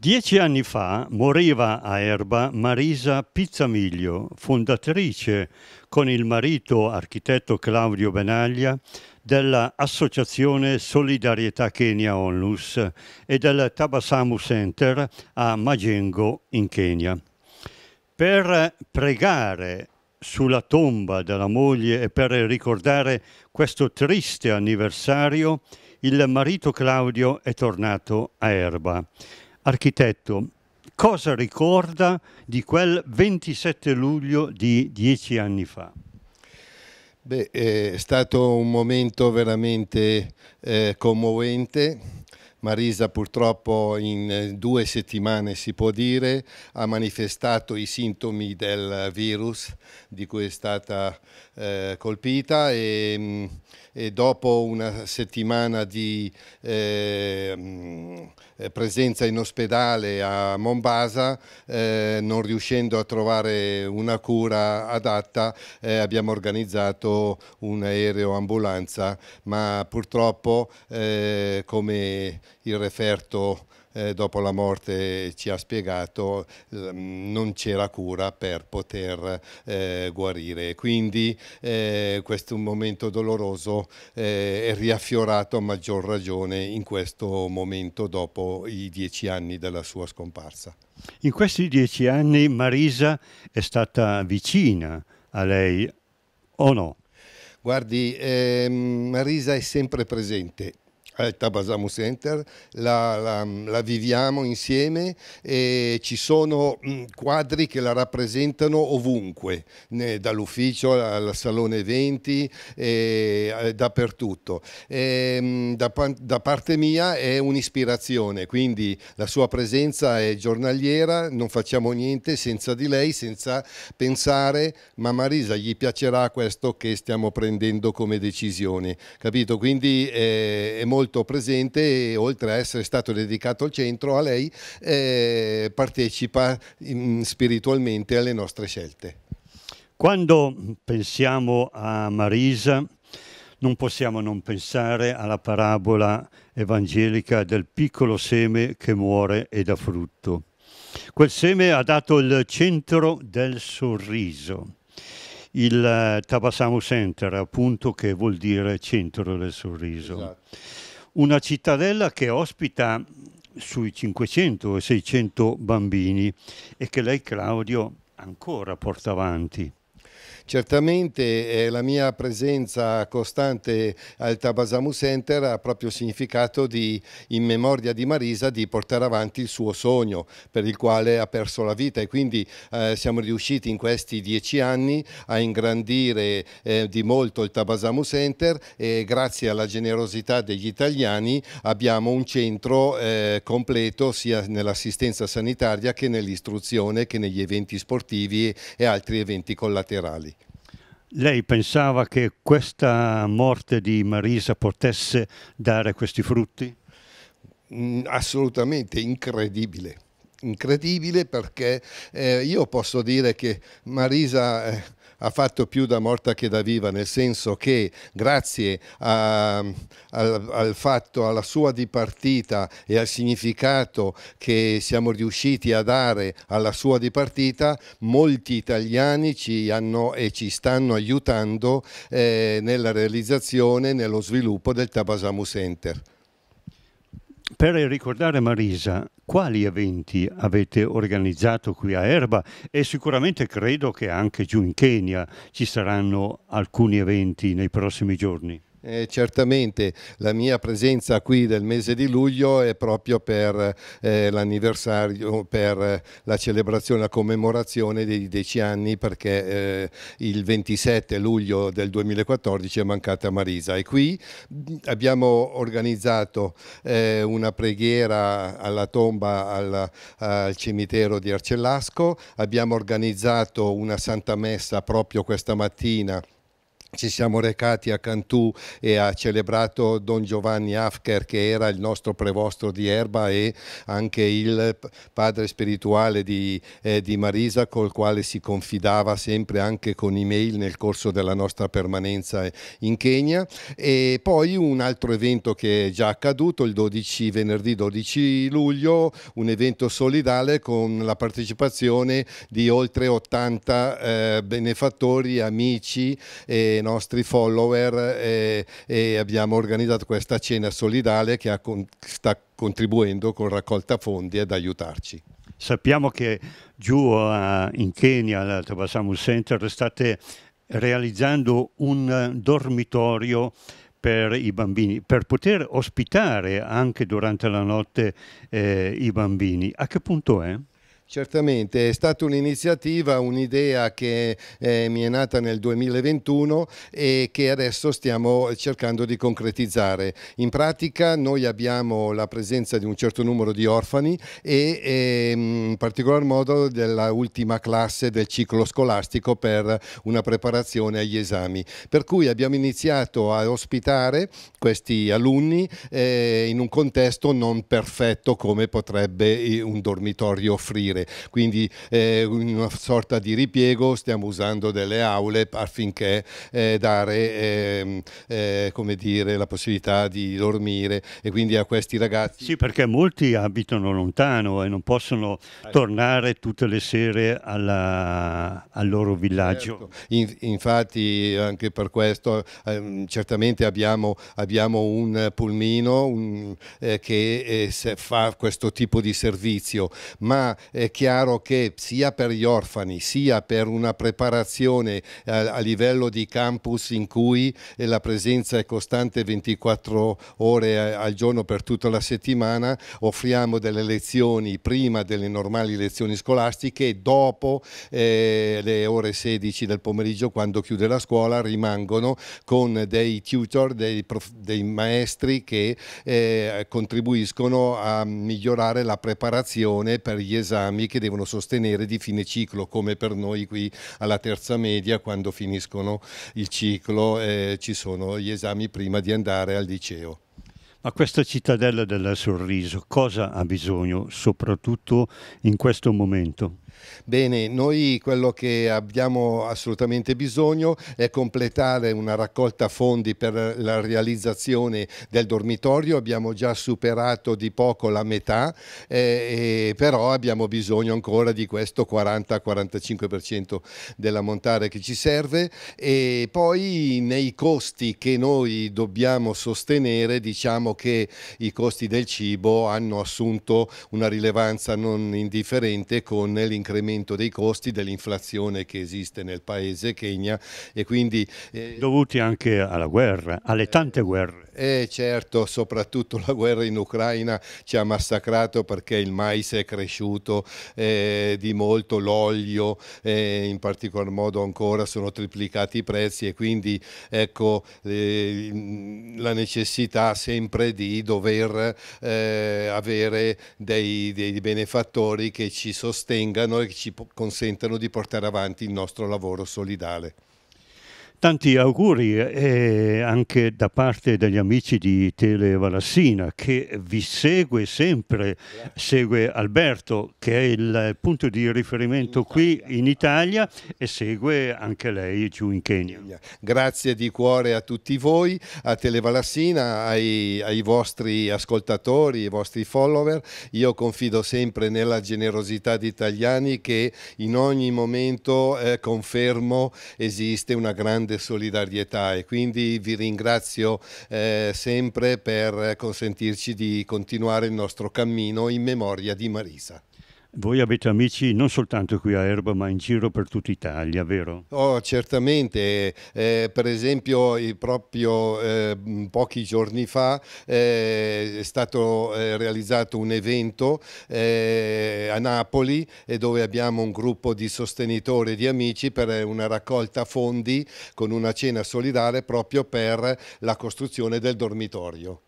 Dieci anni fa moriva a Erba Marisa Pizzamiglio, fondatrice con il marito architetto Claudio Benaglia dell'Associazione Solidarietà Kenya Onlus e del Tabasamu Center a Majengo in Kenya. Per pregare sulla tomba della moglie e per ricordare questo triste anniversario, il marito Claudio è tornato a Erba Architetto, cosa ricorda di quel 27 luglio di dieci anni fa? Beh, è stato un momento veramente eh, commovente Marisa purtroppo in eh, due settimane si può dire ha manifestato i sintomi del virus di cui è stata eh, colpita e, mm, e, dopo una settimana di eh, mm, eh, presenza in ospedale a Mombasa eh, non riuscendo a trovare una cura adatta eh, abbiamo organizzato un aereo ambulanza ma purtroppo come il referto eh, dopo la morte ci ha spiegato eh, non c'era cura per poter eh, guarire. Quindi eh, questo momento doloroso eh, è riaffiorato a maggior ragione in questo momento dopo i dieci anni della sua scomparsa. In questi dieci anni Marisa è stata vicina a lei o no? Guardi, ehm, Marisa è sempre presente al Tabasamu Center, la, la, la, viviamo insieme e ci sono mm, quadri che la rappresentano ovunque, dall'ufficio al salone 20, e, eh, dappertutto. E, ehm, da, da, parte mia è un'ispirazione, quindi la sua presenza è giornaliera, non facciamo niente senza di lei, senza pensare ma Marisa gli piacerà questo che stiamo prendendo come decisione, capito? Quindi eh, è molto molto presente e oltre a essere stato dedicato al centro, a lei eh, partecipa in, spiritualmente alle nostre scelte. Quando pensiamo a Marisa, non possiamo non pensare alla parabola evangelica del piccolo seme che muore e dà frutto. Quel seme ha dato il centro del sorriso, il eh, Tabasamu Center, appunto, che vuol dire centro del sorriso. Esatto una cittadella che ospita sui 500 e 600 bambini e che lei Claudio ancora porta avanti. Certamente eh, la mia presenza costante al Tabasamu Center ha proprio significato di, in memoria di Marisa, di portare avanti il suo sogno per il quale ha perso la vita e quindi eh, siamo riusciti in questi dieci anni a ingrandire eh, di molto il Tabasamu Center e grazie alla generosità degli italiani abbiamo un centro eh, completo sia nell'assistenza sanitaria che nell'istruzione che negli eventi sportivi e altri eventi collaterali. Lei pensava che questa morte di Marisa potesse dare questi frutti? Mm, assolutamente incredibile incredibile perché eh, io posso dire che Marisa eh, ha fatto più da morta che da viva, nel senso che grazie a, al, al, fatto, alla sua dipartita e al significato che siamo riusciti a dare alla sua dipartita, molti italiani ci hanno e ci stanno aiutando eh, nella realizzazione, nello sviluppo del Tabasamu Center. Per ricordare Marisa, quali eventi avete organizzato qui a Erba e sicuramente credo che anche giù in Kenya ci saranno alcuni eventi nei prossimi giorni. Eh, certamente la mia presenza qui del mese di luglio è proprio per eh, l'anniversario, per la celebrazione, la commemorazione dei dieci anni perché eh, il 27 luglio del 2014 è mancata Marisa e qui abbiamo organizzato eh, una preghiera alla tomba al, al cimitero di Arcellasco, abbiamo organizzato una santa messa proprio questa mattina ci siamo recati a Cantù e ha celebrato Don Giovanni Afker che era il nostro prevostro di Erba e anche il padre spirituale di, eh, di, Marisa col quale si confidava sempre anche con email nel corso della nostra permanenza in Kenya e poi un altro evento che è già accaduto il 12 venerdì 12 luglio un evento solidale con la partecipazione di oltre 80 eh, benefattori, amici e eh, dei nostri follower eh, e abbiamo organizzato questa cena solidale che ha, sta contribuendo con raccolta fondi ad aiutarci. Sappiamo che giù eh, in Kenya, al Tabasamu Center, state realizzando un dormitorio per i bambini, per poter ospitare anche durante la notte eh, i bambini. A che punto è? Certamente, è stata un'iniziativa, un'idea che eh, mi è nata nel 2021 e che adesso stiamo cercando di concretizzare. In pratica noi abbiamo la presenza di un certo numero di orfani e, e ehm, in particolar modo della ultima classe del ciclo scolastico per una preparazione agli esami. Per cui abbiamo iniziato a ospitare questi alunni eh, in un contesto non perfetto come potrebbe eh, un dormitorio offrire centrale, quindi eh, una sorta di ripiego stiamo usando delle aule affinché eh, dare ehm, eh, come dire, la possibilità di dormire e quindi a questi ragazzi. Sì, perché molti abitano lontano e non possono tornare tutte le sere alla, al loro villaggio. Certo. infatti anche per questo ehm, certamente abbiamo, abbiamo, un pulmino un, eh, che eh, fa questo tipo di servizio, ma è eh, chiaro che sia per gli orfani sia per una preparazione a, eh, a livello di campus in cui la presenza è costante 24 ore eh, al giorno per tutta la settimana, offriamo delle lezioni prima delle normali lezioni scolastiche e dopo eh, le ore 16 del pomeriggio quando chiude la scuola rimangono con dei tutor, dei, prof, dei maestri che eh, contribuiscono a migliorare la preparazione per gli esami esami che devono sostenere di fine ciclo, come per noi qui alla terza media, quando finiscono il ciclo eh, ci sono gli esami prima di andare al liceo. Ma questa cittadella del sorriso cosa ha bisogno, soprattutto in questo momento? Bene, noi quello che abbiamo assolutamente bisogno è completare una raccolta fondi per la realizzazione del dormitorio, abbiamo già superato di poco la metà, eh, però abbiamo bisogno ancora di questo 40-45% della montare che ci serve e poi nei costi che noi dobbiamo sostenere diciamo che i costi del cibo hanno assunto una rilevanza non indifferente con l'incremento incremento dei costi, dell'inflazione che esiste nel paese Kenya e quindi... Eh, Dovuti anche alla guerra, alle tante guerre. Eh certo, soprattutto la guerra in Ucraina ci ha massacrato perché il mais è cresciuto eh, di molto, l'olio eh, in particolar modo ancora sono triplicati i prezzi e quindi ecco eh, la necessità sempre di dover eh, avere dei, dei benefattori che ci sostengano noi che ci consentano di portare avanti il nostro lavoro solidale. Tanti auguri eh, anche da parte degli amici di Tele Valassina che vi segue sempre, segue Alberto che è il punto di riferimento in qui in Italia e segue anche lei giù in Kenya. Grazie di cuore a tutti voi, a Tele Valassina, ai, ai vostri ascoltatori, ai vostri follower. Io confido sempre nella generosità di italiani che in ogni momento eh, confermo esiste una grande grande solidarietà e quindi vi ringrazio eh, sempre per consentirci di continuare il nostro cammino in memoria di Marisa. Voi avete amici non soltanto qui a Erba ma in giro per tutta Italia, vero? Oh, certamente, eh, per esempio proprio eh, pochi giorni fa eh, è stato eh, realizzato un evento eh, a Napoli eh, dove abbiamo un gruppo di sostenitori e di amici per una raccolta fondi con una cena solidale proprio per la costruzione del dormitorio.